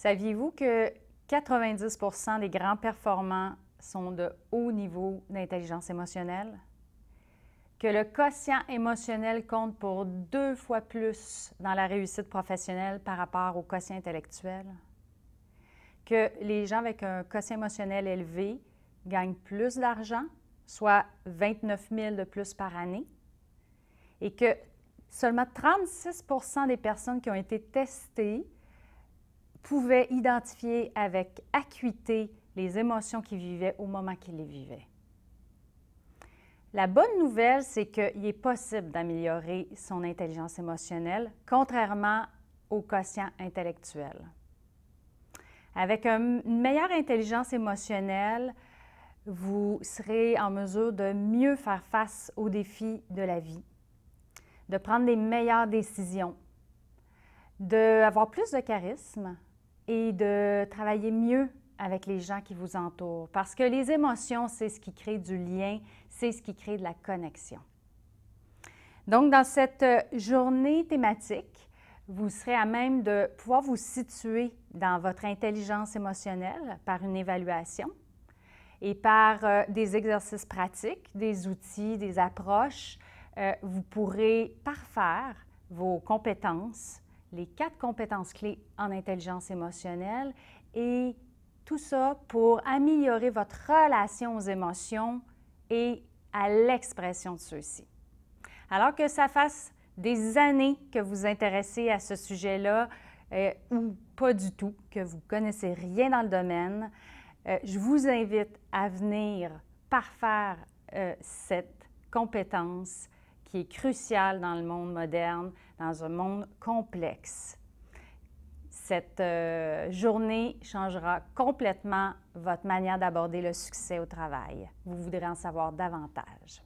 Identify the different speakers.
Speaker 1: Saviez-vous que 90 des grands performants sont de haut niveau d'intelligence émotionnelle? Que le quotient émotionnel compte pour deux fois plus dans la réussite professionnelle par rapport au quotient intellectuel? Que les gens avec un quotient émotionnel élevé gagnent plus d'argent, soit 29 000 de plus par année? Et que seulement 36 des personnes qui ont été testées pouvait identifier avec acuité les émotions qu'il vivait au moment qu'il les vivait. La bonne nouvelle, c'est qu'il est possible d'améliorer son intelligence émotionnelle, contrairement au quotient intellectuel. Avec une meilleure intelligence émotionnelle, vous serez en mesure de mieux faire face aux défis de la vie, de prendre des meilleures décisions, d'avoir plus de charisme, et de travailler mieux avec les gens qui vous entourent. Parce que les émotions, c'est ce qui crée du lien, c'est ce qui crée de la connexion. Donc, dans cette euh, journée thématique, vous serez à même de pouvoir vous situer dans votre intelligence émotionnelle par une évaluation et par euh, des exercices pratiques, des outils, des approches. Euh, vous pourrez parfaire vos compétences les quatre compétences clés en intelligence émotionnelle et tout ça pour améliorer votre relation aux émotions et à l'expression de ceux-ci. Alors que ça fasse des années que vous intéressez à ce sujet-là euh, ou pas du tout, que vous connaissez rien dans le domaine, euh, je vous invite à venir parfaire euh, cette compétence qui est crucial dans le monde moderne, dans un monde complexe. Cette euh, journée changera complètement votre manière d'aborder le succès au travail. Vous voudrez en savoir davantage.